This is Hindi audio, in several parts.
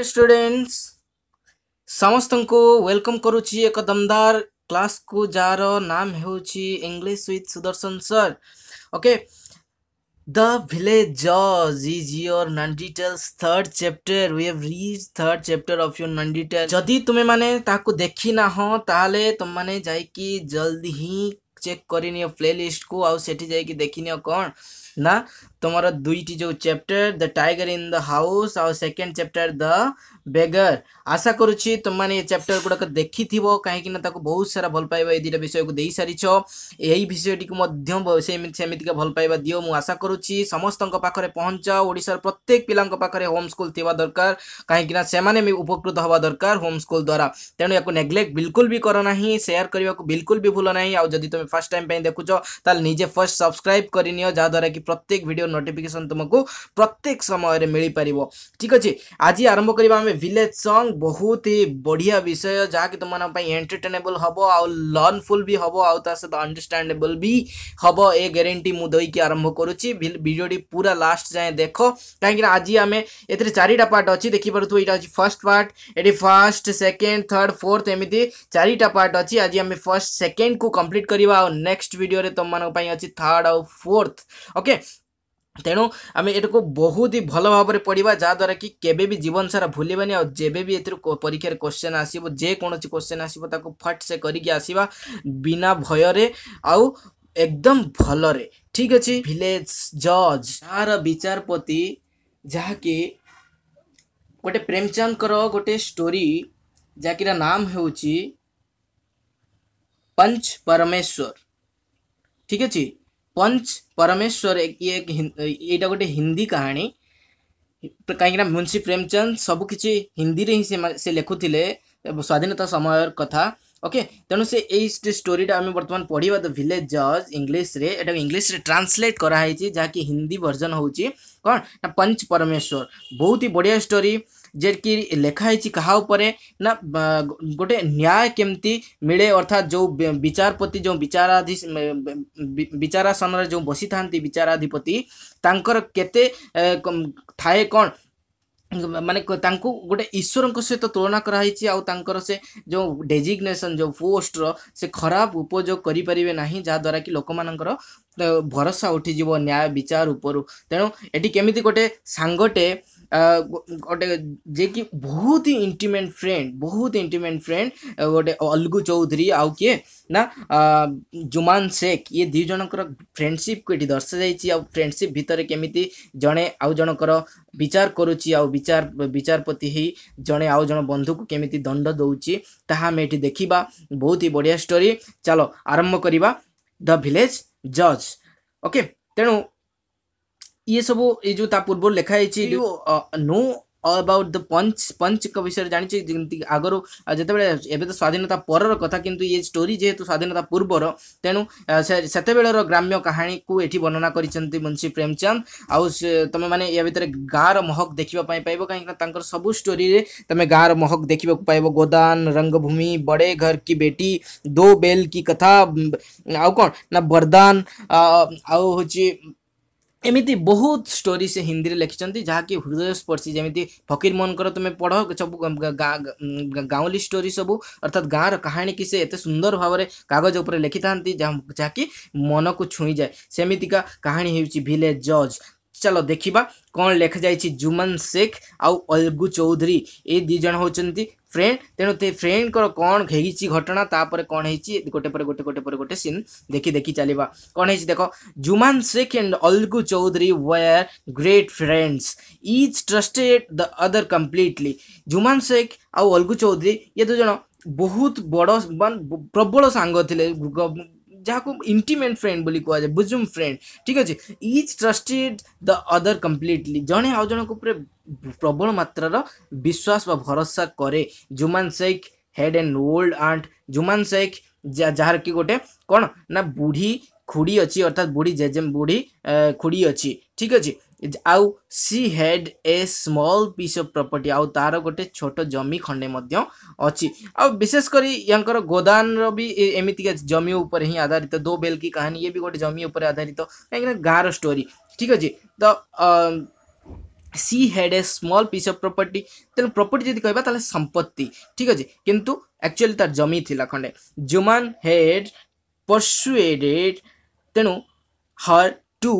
स्टूडेंट्स समस्त को वेलकम करुच्ची एक दमदार क्लास को जार नाम हो English with Sudarshan sir okay okay? The Village Jaws is your Nanditale's third chapter. We have reached third chapter of your Nanditale. যদি তুমি মানে ତାକୁ ଦେଖି ନା ହଁ ତାହେଲେ ତୁମମାନେ ଯାଇକି ଜଲ୍ଦି ହିଁ ଚେକ୍ କରିନିଅ ପ୍ଲେଲିଷ୍ଟକୁ ଆଉ ସେଠି ଯାଇକି ଦେଖିନିଅ କ'ଣ ନା তোমারা দুইটি যে chapter the tiger in the house আর সেকেন্ড চ্যাপ্টার দ্য বেগার আশা করুচি তুম মানে এই চ্যাপ্টার গুডকে দেখি থিবো কাইকিনা তা কো বহুত সারা ভাল পাইবা এইটা বিষয় কো দেই সারিছো এই বিষয় টিকে মধ্যম ভবিষ্যতে সেমিতিকা ভাল পাইবা দিও মু আশা করুচি সমস্ত কা পাখরে পৌঁছাও ওড়িশার প্রত্যেক পিলান কা পাখরে হোম স্কুল থিবা দরকার কাইকিনা সেমানে মে উপযুক্ত হওয়া দরকার হোম স্কুল দ্বারা তেনো ইয়াক নেগ্লেক্ট বিলকুল ভি করো নাহি শেয়ার করিবা কো বিলকুল ভি ভুলা নাহি আউ যদি তুমি ফার্স্ট টাইম পাই দেখোছো তাল নিজয়ে ফার্স্ট সাবস্ক্রাইব করিনিও যা দ্বারা কি প্রত্যেক ভিডিও नोटिफिकेशन तुमको प्रत्येक समय मिल पार ठीक अच्छे आज आरंभ करें भिलेज संग बहुत ही बढ़िया विषय जहाँ कि तुम्हारा एंटरटेनेबल हम आउ लर्नफुल भी हम आउे अंडरस्टाणेबल भी हम ए ग्यारंटी मुझे आरंभ करुच्ची पूरा लास्ट जाए देख कहीं आज आम ए चारा पार्ट अच्छी देखी पार्थ यहाँ अच्छी फर्स्ट पार्ट ये फर्स्ट सेकेंड थर्ड फोर्थ एमती चारिटा पार्ट अच्छी आज आम फर्स्ट सेकेंड को कम्प्लीट करवा नेक्स्ट भिडियो तुम मैं अच्छी थर्ड आउ फोर्थ ओके ତେଣୁ ଆମେ ଏଟାକୁ ବହୁତ ହି ଭଲ ଭାବରେ ପଢ଼ିବା ଯାହାଦ୍ୱାରା କି କେବେ ବି ଜୀବନ ସାରା ଭୁଲିବାନି ଆଉ ଯେବେ ବି ଏଥିରୁ ପରୀକ୍ଷାରେ କୋଶ୍ଚେନ୍ ଆସିବ ଯେକୌଣସି କୋଶ୍ଚେନ୍ ଆସିବ ତାକୁ ଫଟ୍ ସେ କରିକି ଆସିବା ବିନା ଭୟରେ ଆଉ ଏକଦମ ଭଲରେ ଠିକ୍ ଅଛି ଭିଲେଜ ଜଜ୍ ତାହାର ବିଚାରପତି ଯାହାକି ଗୋଟେ ପ୍ରେମଚାନ୍ଦଙ୍କର ଗୋଟେ ଷ୍ଟୋରି ଯାହାକିର ନାମ ହେଉଛି ପଞ୍ଚ ପରମେଶ୍ୱର ଠିକ୍ ଅଛି ପଞ୍ଚ ପରମେଶ୍ୱର ଇଏ ଏଇଟା ଗୋଟେ ହିନ୍ଦୀ କାହାଣୀ କାହିଁକିନା ମୁନ୍ସି ପ୍ରେମଚନ୍ଦ ସବୁକିଛି ହିନ୍ଦୀରେ ହିଁ ସେ ଲେଖୁଥିଲେ ସ୍ୱାଧୀନତା ସମୟର କଥା ଓକେ ତେଣୁ ସେ ଏଇ ଷ୍ଟୋରିଟା ଆମେ ବର୍ତ୍ତମାନ ପଢ଼ିବା ଦ ଭିଲେଜ ଜଜ୍ ଇଂଲିଶରେ ଏଟାକୁ ଇଂଲିଶରେ ଟ୍ରାନ୍ସଲେଟ୍ କରାହେଇଛି ଯାହାକି ହିନ୍ଦୀ ଭର୍ଜନ୍ ହେଉଛି କ'ଣ ନା ପଞ୍ଚ ପରମେଶ୍ୱର ବହୁତ ହି ବଢ଼ିଆ ଷ୍ଟୋରି जेकि लेखा है कहा ना गोटे न्याय केमती मिले अर्थात जो विचारपति जो विचाराधीश विचारासन जो बसी था विचाराधिपति ତାଙ୍କର କେତେ ଥାଏ କ'ଣ ମାନେ ତାଙ୍କୁ ଗୋଟେ ଈଶ୍ୱରଙ୍କ ସହିତ ତୁଳନା କରାହେଇଛି ଆଉ ତାଙ୍କର ସେ ଯେଉଁ ଡେଜିଗ୍ନେସନ୍ ଯେଉଁ ପୋଷ୍ଟର ସେ ଖରାପ ଉପଯୋଗ କରିପାରିବେ ନାହିଁ ଯାହାଦ୍ୱାରା କି ଲୋକମାନଙ୍କର ଭରସା ଉଠିଯିବ ନ୍ୟାୟ ବିଚାର ଉପରୁ ତେଣୁ ଏଠି କେମିତି ଗୋଟେ ସାଙ୍ଗଟେ ଗୋଟେ ଯିଏକି ବହୁତ ହି ଇଣ୍ଟିମେଣ୍ଟ ଫ୍ରେଣ୍ଡ ବହୁତ ଇଣ୍ଟିମେଣ୍ଟ ଫ୍ରେଣ୍ଡ ଗୋଟେ ଅଲଗୁ ଚୌଧୁରୀ ଆଉ କିଏ ନା ଜୁମାନ ଶେଖ ଇଏ ଦୁଇ ଜଣଙ୍କର ଫ୍ରେଣ୍ଡସିପ୍କୁ ଏଠି ଦର୍ଶାଯାଇଛି ଆଉ ଫ୍ରେଣ୍ଡସିପ୍ ଭିତରେ କେମିତି ଜଣେ ଆଉ ଜଣଙ୍କର ବିଚାର କରୁଛି ଆଉ ବିଚାର ବିଚାରପତି ହେଇ ଜଣେ ଆଉ ଜଣ ବନ୍ଧୁକୁ କେମିତି ଦଣ୍ଡ ଦେଉଛି ତାହା ଆମେ ଏଠି ଦେଖିବା ବହୁତ ହି ବଢ଼ିଆ ଷ୍ଟୋରି ଚାଲ ଆରମ୍ଭ କରିବା ଦ ଭିଲେଜ ଜଜ୍ ଓକେ ତେଣୁ ଇଏ ସବୁ ଏ ଯୋଉ ତା ପୂର୍ବରୁ ଲେଖା ହେଇଛି ନୋ ଆବାଉଟ୍ ଦ ପଞ୍ଚ ପଞ୍ଚଙ୍କ ବିଷୟରେ ଜାଣିଛି ଯେମିତି ଆଗରୁ ଯେତେବେଳେ ଏବେ ତ ସ୍ୱାଧୀନତା ପରର କଥା କିନ୍ତୁ ଇଏ ଷ୍ଟୋରି ଯେହେତୁ ସ୍ୱାଧୀନତା ପୂର୍ବର ତେଣୁ ସେତେବେଳର ଗ୍ରାମ୍ୟ କାହାଣୀକୁ ଏଠି ବର୍ଣ୍ଣନା କରିଛନ୍ତି ମୁନ୍ସି ପ୍ରେମଚାନ୍ଦ ଆଉ ତମେମାନେ ୟା ଭିତରେ ଗାଁର ମହକ ଦେଖିବା ପାଇଁ ପାଇବ କାହିଁକିନା ତାଙ୍କର ସବୁ ଷ୍ଟୋରିରେ ତମେ ଗାଁର ମହକ ଦେଖିବାକୁ ପାଇବ ଗୋଦାନ ରଙ୍ଗଭୂମି ବଡ଼େ ଘର କି ବେଟି ଦୋ ବେଲ କି କଥା ଆଉ କ'ଣ ନା ବରଦାନ ଆଉ ହେଉଛି एमती बहुत स्टोरी से हिंदी में लिखिंट जहाँकि हृदय स्पर्शी जमी फकीर मोहन तुम्हें पढ़ सब गाँवली स्टोरी सबू अर्थात गाँव रहाणी की से सुंदर भाव में कागज उपर लिखि था जहाँकि मन को छुई जाए सेमती का कहानी होलेज जज ଚାଲ ଦେଖିବା କ'ଣ ଲେଖାଯାଇଛି ଜୁମନ୍ ଶେଖ୍ ଆଉ ଅଲଗୁ ଚୌଧୁରୀ ଏ ଦୁଇ ଜଣ ହେଉଛନ୍ତି ଫ୍ରେଣ୍ଡ ତେଣୁ ସେ ଫ୍ରେଣ୍ଡଙ୍କର କ'ଣ ହେଇଛି ଘଟଣା ତାପରେ କ'ଣ ହେଇଛି ଗୋଟେ ପରେ ଗୋଟେ ଗୋଟେ ପରେ ଗୋଟେ ସିନ୍ ଦେଖି ଦେଖି ଚାଲିବା କ'ଣ ହେଇଛି ଦେଖ Juman Sheikh and Algu Chaudhary were great friends is trusted the other completely Juman Sheikh ଆଉ ଅଲଗୁ ଚୌଧୁରୀ ଇଏ ଦୁଇ ଜଣ ବହୁତ ବଡ଼ ପ୍ରବଳ ସାଙ୍ଗ ଥିଲେ ᱡᱟᱦᱟᱸᱠᱚ ઇᱱᱴᱤᱢᱮᱴ ᱯᱷᱨᱮᱱᱰ ᱵᱩᱞᱤ ᱠᱚᱣᱟᱡᱮ ᱵᱩᱡᱩᱢ ᱯᱷᱨᱮᱱᱰ ᱴᱷᱤᱠ ᱟᱪᱷᱮ ᱤᱪ ᱴᱨᱟᱥᱴᱮᱰ ᱫᱟ ᱟᱫᱟᱨ ᱠᱚᱢᱯᱞᱤᱴᱞᱤ ᱡᱚᱱᱮ ᱟᱣ ᱡᱚᱱᱚ ᱠᱩ ᱯᱨᱚᱵᱞᱚᱢ ᱢᱟᱛᱨᱟᱨ ᱵᱤᱥᱣᱟᱥ ᱟᱨ ᱵᱷᱚᱨᱚᱥᱟ ᱠᱚᱨᱮ ᱡᱩᱢᱟᱱ ᱥᱮᱠ ᱦᱮᱰ ᱮᱱ ᱚᱞᱰ ᱟᱱᱰ ᱡᱩᱢᱟᱱ ᱥᱮᱠ ᱡᱟᱦᱟᱨ ᱠᱤ ᱜᱚᱴᱮ ᱠᱚᱱ ᱱᱟ ᱵᱩᱲᱦᱤ ᱠᱷᱩᱲᱤ ᱟᱪᱷᱤ ᱟᱨᱛᱟᱛ ᱵᱩᱲᱦᱤ ᱡᱮᱡᱮᱢ ᱵᱩᱲᱦᱤ ᱠᱷᱩᱲᱤ ᱟ आउ she had a small piece of property आउ तार गोटे छोट जमी खंडे अच्छी आशेषकर या गोदान भी एमतीका जमी उपर ही आधारित दो बेल की कहानी ये भी गोटे जमी उपर आधारित कहीं गाँव स्टोरी ठीक अच्छे तो she had a small piece of property तेल प्रपर्ट जी कहे संपत्ति ठीक अच्छे कितु एक्चुअली तार जमी थी खंडे जुमान हेड पर्सुएडेड तेणु her to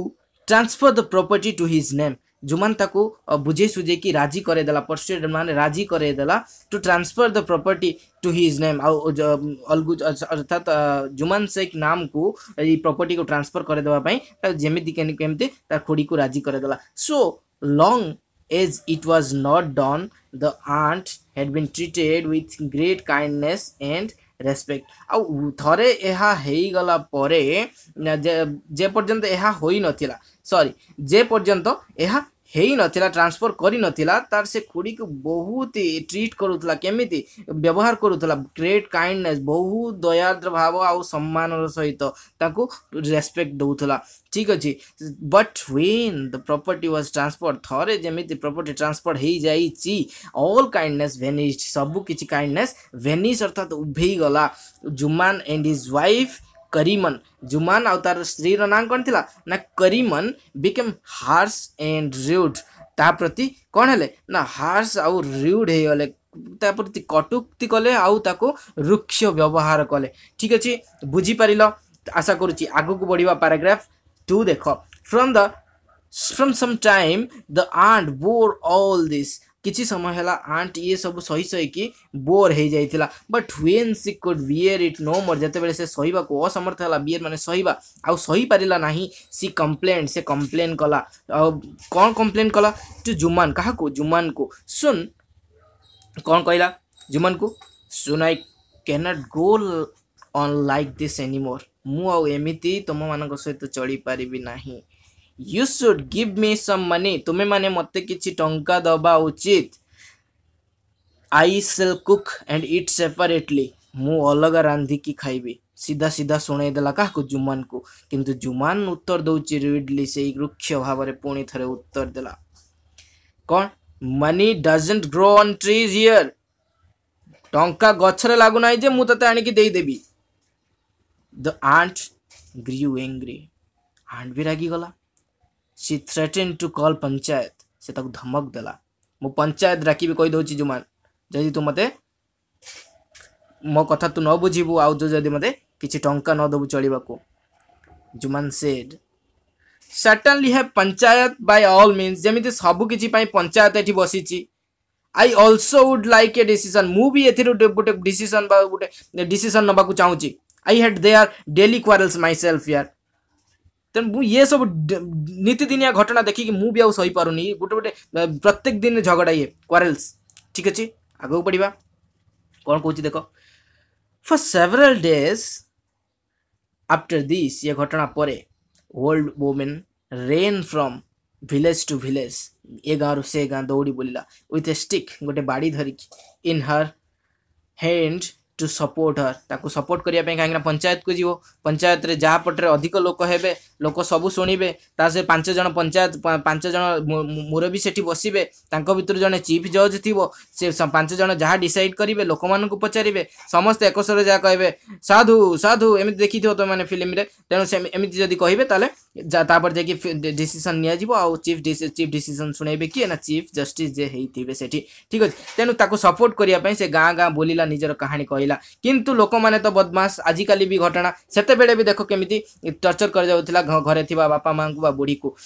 transfer the property to his name ଯେଉଁମାନେ ତାକୁ ବୁଝେଇ ସୁଝେଇକି ରାଜି କରେଇଦେଲା ପର୍ସୁଏଡ୍ ମାନେ ରାଜି କରେଇଦେଲା to transfer the property to his name ଆଉ ଅଲଗୁ ଅର୍ଥାତ୍ ଜୁମାନ ସେକ୍ ନାମକୁ ଏଇ ପ୍ରପର୍ଟିକୁ ଟ୍ରାନ୍ସଫର୍ କରିଦେବା ପାଇଁ ତାକୁ ଯେମିତି କେମିତି ତା ଖୁଡ଼ିକୁ ରାଜି କରେଇଦେଲା so long as it was not done the aunt had been treated with great kindness and respect ଆଉ ଥରେ ଏହା ହେଇଗଲା ପରେ ଯେପର୍ଯ୍ୟନ୍ତ ଏହା ହୋଇନଥିଲା ସରି ଯେପର୍ଯ୍ୟନ୍ତ ଏହା ହେଇନଥିଲା ଟ୍ରାନ୍ସଫର୍ କରିନଥିଲା ତାର ସେ ଖୁଡ଼ିକୁ ବହୁତ ଟ୍ରିଟ୍ କରୁଥିଲା କେମିତି ବ୍ୟବହାର କରୁଥିଲା ଗ୍ରେଟ୍ କାଇଣ୍ଡନେସ୍ ବହୁତ ଦୟାଦ୍ର ଭାବ ଆଉ ସମ୍ମାନର ସହିତ ତାଙ୍କୁ ରେସ୍ପେକ୍ଟ ଦେଉଥିଲା ଠିକ୍ ଅଛି but when the property was transfer ଥରେ ଯେମିତି ପ୍ରପର୍ଟି ଟ୍ରାନ୍ସଫର୍ ହେଇଯାଇଛି ଅଲ୍ କାଇଣ୍ଡନେସ୍ ଭେନିଜ୍ ସବୁ କିଛି କାଇଣ୍ଡନେସ୍ ଭେନିଜ୍ ଅର୍ଥାତ୍ ଉଭେଇଗଲା Juman and his wife Kariman Juman अवतार स्त्री नाम कौन थिला ना Kariman became harsh and rude ता प्रति कौन हेले ना हार्स आउ र्यूड हे गले ता प्रति कटुक्ति कले आउ ताको रुक्ष व्यवहार कले ठीक अछि बुझी पारिल आशा करूची आगु को बढ़िया पैराग्राफ टू देखो from the from some time the aunt bore all this किसी समय है आंट ये सब सही सहीकी बोर हो जाता but when she could bear it no more जिते बहुत असमर्थ है बीयर मैंने सहवा आउ सही पारा ना सी कम्प्लेन से कम्प्लेन कला कौन कम्प्लेन कला टू जुमान क्या जुमान को सुन कौन कहला जुमान को सुन I cannot go on like this anymore मुझे तुम मान सहित चली पारिना he you should give me some money तुम्हें माने मत्ते किछि टंका दबा उचित I shall cook and eat separately मु अलग रांधी की खाइबे सीधा सीधा सुनाई देला जुमान को किंतु जुमान उत्तर दउची रिडली से वृक्ष भाव रे पुणी थरे उत्तर देला कौन money doesn't grow on trees here टंका गछरे लागू नाही जे the aunt grew angry aunt भी रागी सी थ्रेटेन टू कल पंचायत से धमक देला मो पंचायत डाकि भी कहीदे जो मान जी तू मत मो कथा तू न बुझु आउ जो जदि मत कि टाँ नदबू चलवाक जुमान सेड सटनली है पंचायत बाय ऑल मीनस जमी सबकि पंचायत ये बसीचि I also would like a decision मुझे गोटे डीसीसन गोटे डीसीसन नाकू चाहूँ I had they are daily quarrels myself यार ये सब नीतिदिनिया घटना देखिक मुझे सही पार नहीं गोटे गोटे प्रत्येक दिन झगड़ा ये क्वारेल्स ठीक अच्छे आगे पढ़वा कौन कौच देख for several days after this ये घटना पर old women ran from village to village ये गाँव रू से गाँव दौड़ी बुलला विथ ए स्टिक गोटे बाड़ी धरिक in her hand to support her ताक सपोर्ट करने कहीं पंचायत को जीव पंचायत जहाँ जहाँपटे अधिक लोक हे लोक सब शुणे पांचज पंचायत पांचज मुरबी से बसवे भितर जन चीफ जज थी से पांचज जहाँ डिसाइड करेंगे लोक मान पचारे समस्त एक सर जहाँ कहे साधु साधु एम देखी थो तुम मैंने फिल्म तेनाली जब कहे तापर जा डीसीसन आ चीफ चिफ डीसीसन शुणे किए ना चीफ जस्टिस जे हो ठीक अच्छे तेणु ताक सपोर्ट करने गाँ गाँ बोल निजर कहानी कहला ना कि लोक मैंने तो बदमाश आजिकल भी घटना से देख के टर्चर कर घर बापा माँ को बुढ़ी को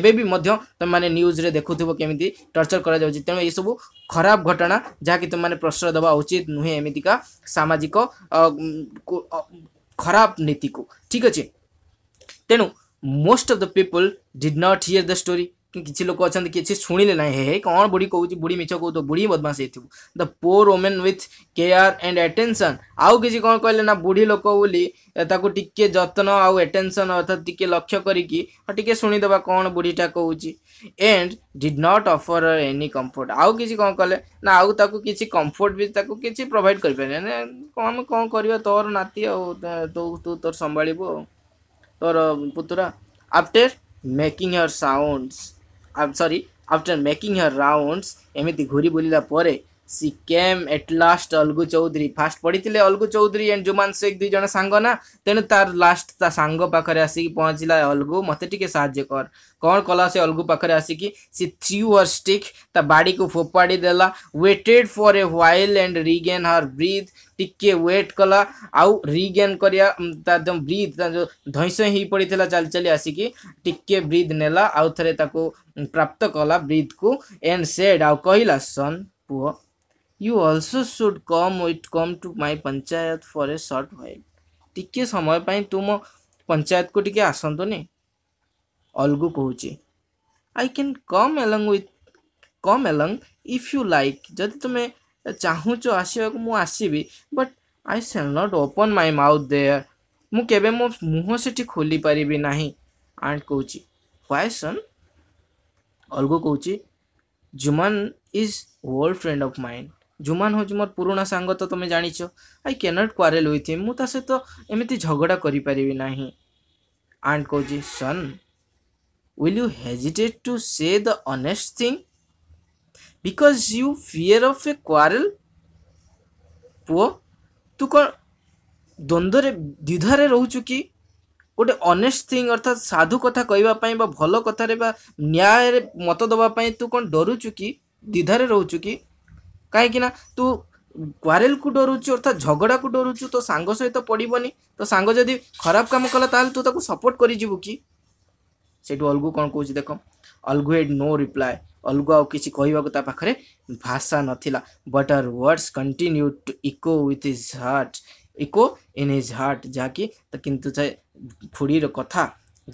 एबी तुमने न्यूज्रे देखु केमी टर्चर कर सब खराब घटना जहाँकि तुमने प्रश्रय देवा उचित नुहे एमतीका सामाजिक खराब नीति को ठीक अच्छे तेणु most of the people did not hear the story किसी लोक अच्छा तो किसी शुणिले ना है कौन बुढ़ी कौन बुढ़ी मीछ कौ तो बुढ़ी बदमाश हो the poor woman with care and attention आउ किसी कौन कहले ना बुढ़ी लोक बोली टी जत्न आउ एटेनसन अर्थात टी लक्ष्य करणीदे कौन बुढ़ीटा कौच and did not offer any comfort आउ किसी कौन कले ना आउ किसी कम्फर्ट भी किसी प्रोभाइड कर कौन कौन कर तोर नाती तु तोर संभाल तोर पुतुरा आफ्टर मेकिंग योर साउंड्स આમ sorry after making her rounds એମିତି ઘૂરી બોલીલા ପରେ she came at last Algu Chaudhary फास्ट पढ़ी थे अलगु चौधरी एंड जुमान शेख जन सांग ना तेणु तार लास्ट ता सांग पाखे आसिक पहुँचला अलगु मत साय कर कौन कला से अलगू पाखे आसिक सी थ्री हर स्टिक बाड़ी को फोपाड़ी देला waited for a while and regain her breath टिके वेट कला आउ रिगेन करम ब्रिथ धईस ही पड़ी था चल चल आसिक टिके ब्रिथ नेला आउ थे प्राप्त कला ब्रिथ को एंड सेड आउ कहला सन पुह you also should come with come to my panchayat for a short while ଟିକେ ସମୟ ପାଇଁ ତୁ ମୋ ପଞ୍ଚାୟତକୁ ଟିକେ ଆସନ୍ତୁନି ଅଲଗୁ କହୁଛି I can come along with come along if you like ଯଦି ତୁମେ ଚାହୁଁଛ ଆସିବାକୁ ମୁଁ ଆସିବି but I shall not open my mouth there ମୁଁ କେବେ ମୋ ମୁହଁ ସେଠି ଖୋଲି ପାରିବି ନାହିଁ ଆଣ୍ଟ କହୁଛି ହ୍ୱାଏ ସନ୍ ଅଲଗୁ କହୁଛି Jumman is old friend of mine Jumman ହେଉଛି ମୋର ପୁରୁଣା ସାଙ୍ଗ ତ ତୁମେ ଜାଣିଛ I can't quarrel with him ମୁଁ ତା ସହିତ ଏମିତି ଝଗଡ଼ା କରିପାରିବି ନାହିଁ ଆଣ୍ଟ କହୁଛି son will you hesitate to say the honest thing because you fear of a quarrel ପୁଅ ତୁ କ'ଣ ଦ୍ୱନ୍ଦ୍ୱରେ ଦ୍ୱିଧାରେ ରହୁଛୁ କି ଗୋଟେ ଅନେଷ୍ଟ ଥିଙ୍ଗ ଅର୍ଥାତ୍ ସାଧୁ କଥା କହିବା ପାଇଁ ବା ଭଲ କଥାରେ ବା ନ୍ୟାୟରେ ମତ ଦେବା ପାଇଁ ତୁ କ'ଣ ଡରୁଛୁ କି ଦ୍ୱିଧାରେ ରହୁଛୁ କି କାହିଁକିନା ତୁ କ୍ୱାରେଲ୍କୁ ଡରୁଛୁ ଅର୍ଥାତ୍ ଝଗଡ଼ାକୁ ଡରୁଛୁ ତୋ ସାଙ୍ଗ ସହିତ ପଡ଼ିବନି ତୋ ସାଙ୍ଗ ଯଦି ଖରାପ କାମ କଲା ତାହେଲେ ତୁ ତାକୁ ସପୋର୍ଟ କରିଯିବୁ କି ସେଇଠୁ ଅଲଗୁ କ'ଣ କହୁଛି ଦେଖ Algu had no reply Algu ଆଉ କିଛି କହିବାକୁ ତା ପାଖରେ ଭାଷା ନଥିଲା but her words continue to echo with his heart echo in his heart ଯାହାକି କିନ୍ତୁ ସେ ଖୁଡ଼ିର କଥା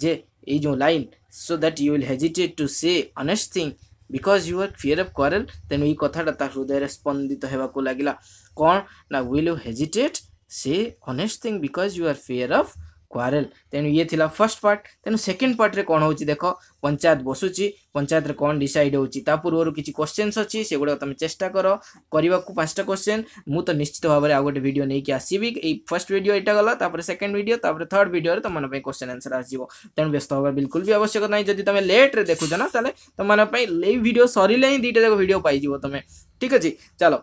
ଯେ ଏଇ ଯେଉଁ line so that you will hesitate to say honest thing because you are fear of quarrel ତେଣୁ ଏଇ କଥାଟା ତା ହୃଦୟରେ ସ୍ପନ୍ଦିତ ହେବାକୁ ଲାଗିଲା କ'ଣ ନା will you hesitate say honest thing because you are fear of quarrel ତେଣୁ ଇଏ ଥିଲା ଫାର୍ଷ୍ଟ ପାର୍ଟ ତେଣୁ ସେକେଣ୍ଡ ପାର୍ଟରେ କ'ଣ ହେଉଛି ଦେଖ ପଞ୍ଚାୟତ ବସୁଛି ପଞ୍ଚାୟତରେ କ'ଣ ଡିସାଇଡ଼ ହେଉଛି ତା ପୂର୍ବରୁ କିଛି କ୍ୱେଶ୍ଚେନ୍ସ ଅଛି ସେଗୁଡ଼ାକ ତୁମେ ଚେଷ୍ଟା କର କରିବାକୁ ପାଞ୍ଚଟା କ୍ୱେଶ୍ଚେନ୍ ମୁଁ ତ ନିଶ୍ଚିତ ଭାବରେ ଆଉ ଗୋଟେ ଭିଡ଼ିଓ ନେଇକି ଆସିବି ଏଇ ଫାର୍ଷ୍ଟ ଭିଡ଼ିଓ ଏଇଟା ଗଲା ତାପରେ ସେକେଣ୍ଡ ଭିଡ଼ିଓ ତାପରେ ଥାର୍ଡ଼ ଭିଡ଼ିଓରେ ତୁମମାନଙ୍କ ପାଇଁ କ୍ୱେଶ୍ଚେନ୍ ଆନ୍ସର୍ ଆସିବ ତେଣୁ ବ୍ୟସ୍ତ ହେବା ବିଲକୁଲ ବି ଆବଶ୍ୟକ ନାହିଁ ଯଦି ତୁମେ ଲେଟ୍ରେ ଦେଖୁଛ ନା ତାହେଲେ ତୁମମାନଙ୍କ ପାଇଁ ଏଇ ଭିଡ଼ିଓ ସରିଲେ ହିଁ ଦୁଇଟା ଯାକ ଭିଡ଼ିଓ ପାଇଯିବ ତୁମେ ଠିକ୍ ଅଛି ଚାଲ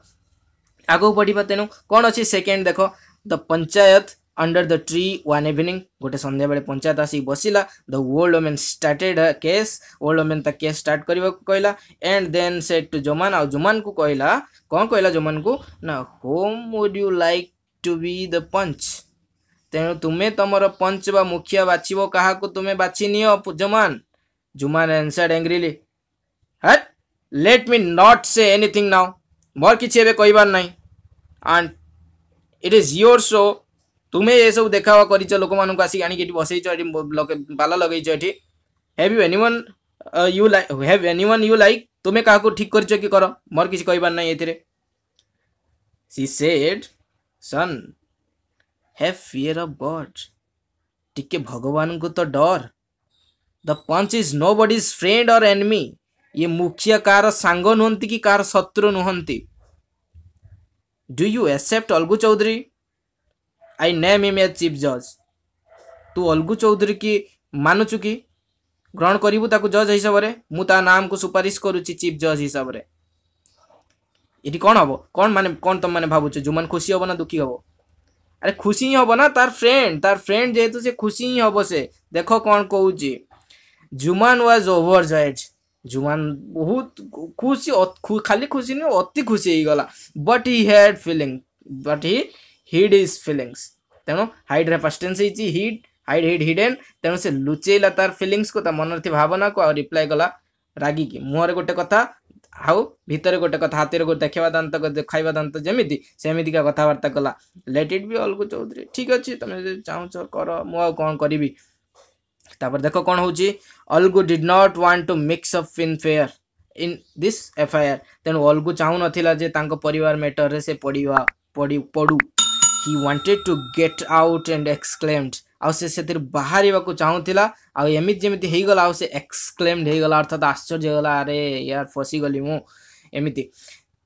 ଆଗକୁ ବଢ଼ିବା ତେଣୁ କ'ଣ ଅଛି ସେକେଣ୍ଡ ଦେଖ ଦ panchayat under the tree one evening ଗୋଟେ ସନ୍ଧ୍ୟାବେଳେ ପଞ୍ଚାୟତ ଆସିକି ବସିଲା the old woman started case old woman ତା କେସ୍ ଷ୍ଟାର୍ଟ କରିବାକୁ କହିଲା and then said to Jumman ଆଉ ଜୋମାନଙ୍କୁ କହିଲା କ'ଣ କହିଲା ଜୋମାନଙ୍କୁ ନା whom would you like to be the panch ତେଣୁ ତୁମେ ତୁମର ପଞ୍ଚ ବା ମୁଖିଆ ବାଛିବ କାହାକୁ ତୁମେ ବାଛି ନିଅ Jumman Jumman answered angrily but let me not say anything now ମୋର କିଛି ଏବେ କହିବାର ନାହିଁ ଆଣ୍ଡ ଇଟ୍ ଇଜ୍ ୟୋର୍ ସୋ तुम्हें ये सब देखा कर लोक मान आसिक आणिक बसे पाला लगे इटी have you anyone you like have anyone you like तुम्हें क्या ठीक कर मोर किसी कहबार ना ये सी said son have fear of god टे भगवान को तो डर the panch is nobody's friend और एनमी ये मुखिया कार सांग नुहंती कि कार शत्रु नुहंती do you accept Algu Chaudhary I name him as chief जज तू अलगू चौधरी की मानुचु कि ग्रहण करू ताक जज हिसाब से मुझे नाम को सुपारिश करुच्ची चिफ जज हिसाब से ये कौन हम कौन मान कौन तुम मैंने भावु जो मैंने खुशी हम ना दुखी हम अरे खुशी हम ना तार फ्रेंड तार फ्रेंड जेहेतु से खुशी हम से देख कौन कौच जुमान वाज ओवर जयड जुमान बहुत खुशी खाली खुशी नहीं अति खुशी हो गला but he had feeling but he hid his feelings तेणु हाइड रस्टेन्स हिड हाइड हिड हिडेन तेणु से लुचेला तार फिलिंगस को मन भावना को रिप्लाय गला रागिक मुहर गोटे कथ आउ भर गोटे कथ हाथी देखा दात खाइबा दात जमी सेम कथबार्ता कला लेट इट भी अलगू चौधरी ठीक अच्छे तुम चाहछ कर मुझे कौन करी तापर देख कौन हो Algu did not want to mix up in fair in this affair तेणु अलगू चाहू नाला परिवार मैटर से पड़वा पड़ पढ़ू he wanted to get out and exclaimed ଆଉ ସେ ସେଥିରୁ ବାହାରିବାକୁ ଚାହୁଁଥିଲା ଆଉ ଏମିତି ଯେମିତି ହେଇଗଲା ଆଉ ସେ ଏକ୍ସକ୍ଲେମ୍ଡ ହେଇଗଲା ଅର୍ଥାତ୍ ଆଶ୍ଚର୍ଯ୍ୟ ହେଇଗଲା ଆରେ ୟାର ଫସିଗଲି ମୁଁ ଏମିତି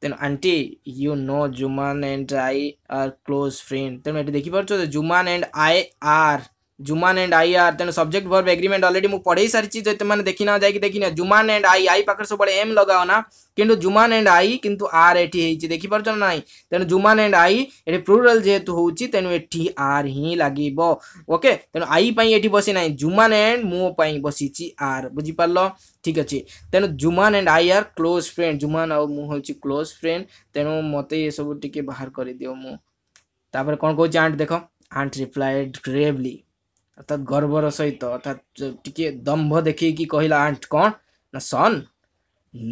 ତେଣୁ aunty you know Jumman and I are close friend ତେଣୁ ଏଠି ଦେଖିପାରୁଛ Jumman and I are Jumman and I are तेना सब्जेक्ट वर्ब एग्रीमेंट ऑलरेडी मुझे पढ़े सारी जब तो मैंने देखी ना जाकि देखी ना जुमान एंड आई आई पाखे सब एम लगाओ ना किंतु जुमान एंड आई किंतु आर एटी देखी पार ना तेणु जुमान एंड आई ये प्लूराल हूँ तेणु ये आर ही लगे ओके तेणु आई ये ना जुमान एंड मो बसी आर बुझिपार ठीक अच्छे तेणु Jumman and I are close friend Jumman आउ मु हूँ क्लोज फ्रेंड तेणु मत ये सब टी बाहर कर दियो मुझे कौन कौन आंट देख आंट रिप्लाएड ग्रेवली ଅର୍ଥାତ ଗର୍ବର ସହିତ ଅର୍ଥାତ୍ ଟିକେ ଦମ୍ଭ ଦେଖେଇକି କହିଲା ଆଣ୍ଟ କ'ଣ ନା son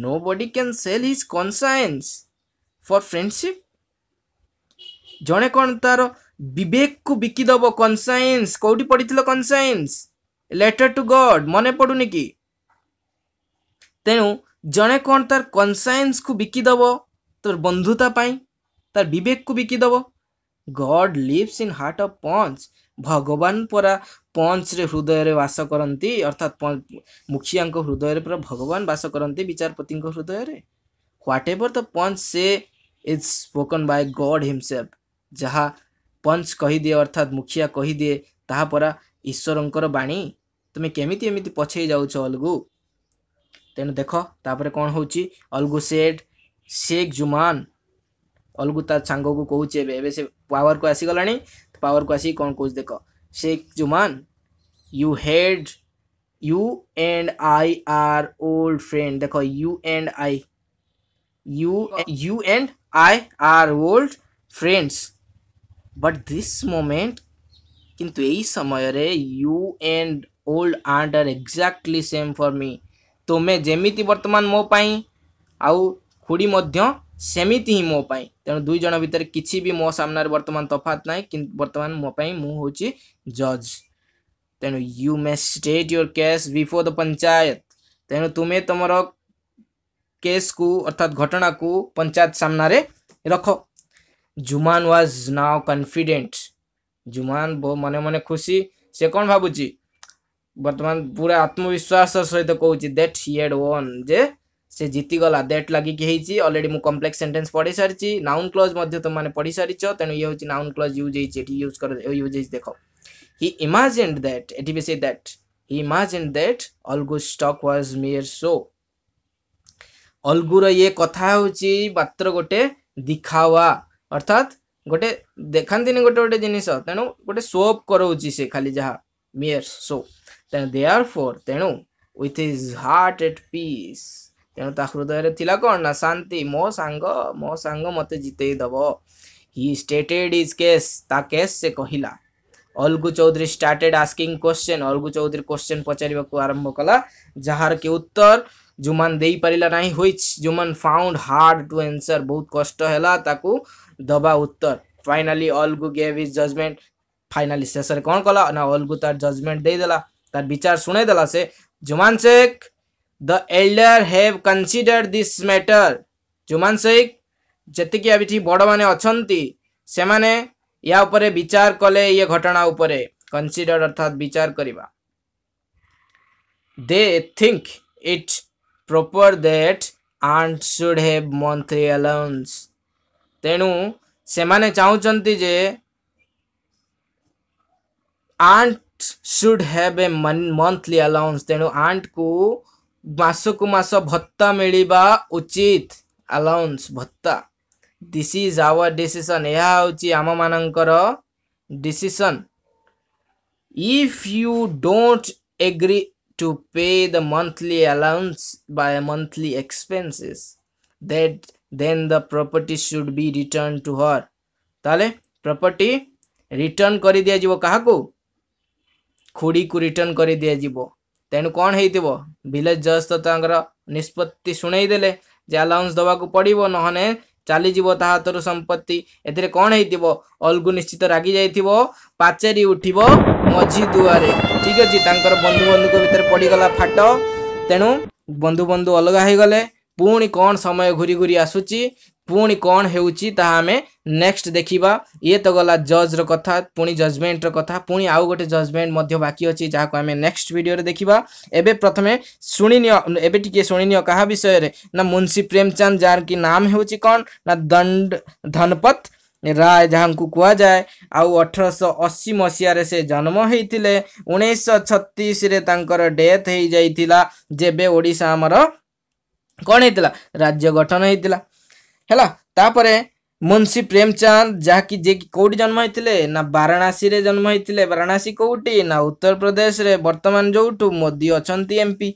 nobody can sell his conscience for friendship ଜଣେ କ'ଣ ତାର ବିବେକକୁ ବିକିଦେବ କନସାଏନ୍ସ କେଉଁଠି ପଢ଼ିଥିଲ କନସାଏନ୍ସ ଲେଟର୍ ଟୁ ଗଡ୍ ମନେ ପଡ଼ୁନି କି ତେଣୁ ଜଣେ କ'ଣ ତାର କନସାଏନ୍ସକୁ ବିକିଦେବ ତୋର ବନ୍ଧୁତା ପାଇଁ ତାର ବିବେକକୁ ବିକିଦେବ God lives in heart of panch भगवान पूरा पंच रे हृदय बास करती अर्थात मुखिया हृदय पूरा भगवान बास करती विचारपति हृदय what ever the panch say is spoken by God himself जहाँ पंच कही दिए अर्थात मुखिया कही दिए परा ईश्वर बाणी तुम्हें केमी एम पछे जाऊ अलगु तेना देख तापर कौन हूँ अलगु सेठ शेख जुमान अलगू तांग को कहे से पावर को आसीगला पावर को ऐसी कौन कोच देखो Sheikh Jumman you had you and I are old friend देखो you and I you you and I are old friends but this moment किंतु यही समय रे you and old aunt are exactly same for me तुम्हें जमीती वर्तमान ମୋ आउ खुड़ी ସେମିତି ହିଁ ମୋ ପାଇଁ ତେଣୁ ଦୁଇ ଜଣ ଭିତରେ କିଛି ବି ମୋ ସାମ୍ନାରେ ବର୍ତ୍ତମାନ ତଫାତ ନାହିଁ କିନ୍ତୁ ବର୍ତ୍ତମାନ ମୋ ପାଇଁ ମୁଁ ହେଉଛି ଜଜ୍ ତେଣୁ you may state your case before the panchayat ତେଣୁ ତୁମେ ତୁମର କେସ୍କୁ ଅର୍ଥାତ୍ ଘଟଣାକୁ ପଞ୍ଚାୟତ ସାମ୍ନାରେ ରଖ Jumman was now confident Jumman ମନେ ମନେ ଖୁସି ସେ କ'ଣ ଭାବୁଛି ବର୍ତ୍ତମାନ ପୁରା ଆତ୍ମବିଶ୍ୱାସ ସହିତ କହୁଛି ଦେଟ୍ ହି ହେଡ଼୍ ୱନ୍ ଯେ ସେ ଜିତିଗଲା ଦେଟ୍ ଲାଗିକି ହେଇଛି ଅଲରେଡ଼ି ମୁଁ କମ୍ପ୍ଲେକ୍ସ ସେଣ୍ଟେନ୍ସ ପଢ଼ି ସାରିଛି ନାଉନ୍ କ୍ଲଜ୍ ମଧ୍ୟ ତୁମମାନେ ପଢ଼ି ସାରିଛ ତେଣୁ ଇଏ ହେଉଛି ନାଉନ୍ କ୍ଲଜ୍ ୟୁଜ୍ ହେଇଛି ଏଠି ୟୁଜ୍ କର ୟୁଜ୍ ହେଇଛି ଦେଖ ହି ଇମାଜିନ୍ ଦ୍ୟାଟ୍ ଏଠି ବି ସେ that he imagine that Algu stuck was ମିୟର୍ ସୋ ଅଲ୍ଗୁର ଇଏ କଥା ହେଉଛି ମାତ୍ର ଗୋଟେ ଦିଖାୱା ଅର୍ଥାତ୍ ଗୋଟେ ଦେଖାନ୍ତିନି ଗୋଟେ ଗୋଟେ ଜିନିଷ ତେଣୁ ଗୋଟେ ସୋଅପ୍ କରଉଛି ସେ ଖାଲି ଯାହା ମିୟର୍ ସୋ ତେଣୁ ଦେ ଆର୍ ଫୋର୍ ତେଣୁ with is heart at peace तेणुता हृदय थिला कौन ना शांति मो सांग मो सांग मत जितेदब हि स्टेटेड इज केस केस से कहला Algu Chaudhary started asking question Algu Chaudhary question पचारे आरंभ कला जार के उत्तर जुमान दे पारा ना हिच Jumman found hard to answer बहुत कष्ट दबा उत्तर finally Algu gave his judgement finally शेष कौन कला ना अलगु तार जजमेंट देदेला तार विचार शुणदेला से Jumman Sheikh the elder have consider this matter Jumman Sheikh ji अभी बड़ मैंने अच्छा से मैंने या उपरे विचार कले ये घटना उपरे कनसीडर अर्थात विचार करने they think it proper that aunt should have monthly allowance तेणु से मैंने चाहते aunt should have a monthly allowance तेणु आंट को ମାସକୁ ମାସ ଭତ୍ତା ମିଳିବା ଉଚିତ ଆଲାଉନ୍ସ ଭତ୍ତା ଦିସ୍ ଇଜ୍ ଆୱାର ଡିସିସନ୍ ଏହା ହେଉଛି ଆମମାନଙ୍କର decision if you don't agree to pay the monthly allowance by monthly expenses that then the property should be return to her ତାହେଲେ ପ୍ରପର୍ଟି ରିଟର୍ଣ୍ଣ କରିଦିଆଯିବ କାହାକୁ ଖୁଡ଼ିକୁ ରିଟର୍ଣ୍ଣ କରିଦିଆଯିବ ତେଣୁ କ'ଣ ହେଇଥିବ ଭିଲେଜ ଜଜ୍ ତ ତାଙ୍କର ନିଷ୍ପତ୍ତି ଶୁଣେଇଦେଲେ ଯେ ଆଲାଉନ୍ସ ଦେବାକୁ ପଡ଼ିବ ନହେଲେ ଚାଲିଯିବ ତା ହାତରୁ ସମ୍ପତ୍ତି ଏଥିରେ କ'ଣ ହେଇଥିବ ଅଲଗୁ ନିଶ୍ଚିତ ରାଗି ଯାଇଥିବ ପାଚେରୀ ଉଠିବ ମଝି ଦୁଆରେ ଠିକ ଅଛି ତାଙ୍କର ବନ୍ଧୁ ବନ୍ଧୁଙ୍କ ଭିତରେ ପଡ଼ିଗଲା ଫାଟ ତେଣୁ ବନ୍ଧୁ ବନ୍ଧୁ ଅଲଗା ହେଇଗଲେ ପୁଣି କ'ଣ ସମୟ ଘୁରି ଘୁରି ଆସୁଛି ପୁଣି କ'ଣ ହେଉଛି ତାହା ଆମେ ନେକ୍ସଟ ଦେଖିବା ଇଏ ତ ଗଲା ଜଜ୍ର କଥା ପୁଣି ଜଜମେଣ୍ଟର କଥା ପୁଣି ଆଉ ଗୋଟେ ଜଜମେଣ୍ଟ ମଧ୍ୟ ବାକି ଅଛି ଯାହାକୁ ଆମେ ନେକ୍ସଟ ଭିଡ଼ିଓରେ ଦେଖିବା ଏବେ ପ୍ରଥମେ ଶୁଣିନିଅ ଏବେ ଟିକେ ଶୁଣିନିଅ କାହା ବିଷୟରେ ନା ମୁନ୍ସି ପ୍ରେମଚାନ୍ଦ ଯାହାକି ନାମ ହେଉଛି କ'ଣ ନା ଦଣ୍ଡ ଧନପଥ ରାୟ ଯାହାଙ୍କୁ କୁହାଯାଏ ଆଉ ଅଠରଶହ ଅଶୀ ମସିହାରେ ସେ ଜନ୍ମ ହେଇଥିଲେ ଉଣେଇଶହ ଛତିଶରେ ତାଙ୍କର ଡେଥ୍ ହେଇଯାଇଥିଲା ଯେବେ ଓଡ଼ିଶା ଆମର କ'ଣ ହେଇଥିଲା ରାଜ୍ୟ ଗଠନ ହେଇଥିଲା ହେଲା ତାପରେ ମୁନ୍ସି ପ୍ରେମଚାନ୍ଦ ଯାହାକି ଯିଏକି କେଉଁଠି ଜନ୍ମ ହେଇଥିଲେ ନା ବାରାଣାସୀରେ ଜନ୍ମ ହେଇଥିଲେ ବାରାଣାସୀ କେଉଁଠି ନା ଉତ୍ତରପ୍ରଦେଶରେ ବର୍ତ୍ତମାନ ଯେଉଁଠୁ ମୋଦି ଅଛନ୍ତି ଏମ୍ପି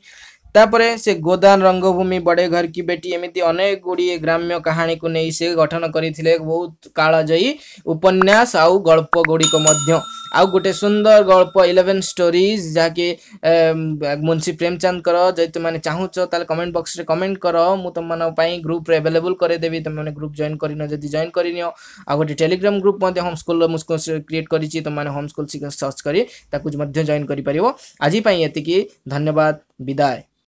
ତାପରେ ସେ ଗୋଦାନ ରଙ୍ଗଭୂମି ବଡ଼େ ଘରକି ବେଟି ଏମିତି ଅନେକ ଗୁଡ଼ିଏ ଗ୍ରାମ୍ୟ କାହାଣୀକୁ ନେଇ ସେ ଗଠନ କରିଥିଲେ ବହୁତ କାଳଜୟୀ ଉପନ୍ୟାସ ଆଉ ଗଳ୍ପ ଗୁଡ଼ିକ ମଧ୍ୟ ଆଉ ଗୋଟେ ସୁନ୍ଦର ଗଳ୍ପ ଇଲେଭେନ୍ ଷ୍ଟୋରିଜ୍ ଯାହାକି ମୁନ୍ସି ପ୍ରେମଚାନ୍ଦଙ୍କର ଯଦି ତୁମେ ଚାହୁଁଛ ତାହେଲେ କମେଣ୍ଟ ବକ୍ସରେ କମେଣ୍ଟ କର ମୁଁ ତୁମମାନଙ୍କ ପାଇଁ ଗ୍ରୁପ୍ରେ ଆଭେଲେବୁଲ୍ କରିଦେବି ତୁମେମାନେ ଗ୍ରୁପ୍ ଜଏନ୍ କରିନିଅ ଯଦି ଜଏନ୍ କରିନିଅ ଆଉ ଗୋଟେ ଟେଲିଗ୍ରାମ ଗ୍ରୁପ୍ ମଧ୍ୟ ହୋମ୍ ସ୍କୁଲ୍ର ମୁଁ କ୍ରିଏଟ୍ କରିଛି ତୁମମାନେ ହୋମ୍ ସ୍କୁଲ୍ ସର୍ଚ୍ଚ କରି ତାକୁ ମଧ୍ୟ ଜଏନ୍ କରିପାରିବ ଆଜି ପାଇଁ ଏତିକି ଧନ୍ୟବାଦ ବିଦାୟ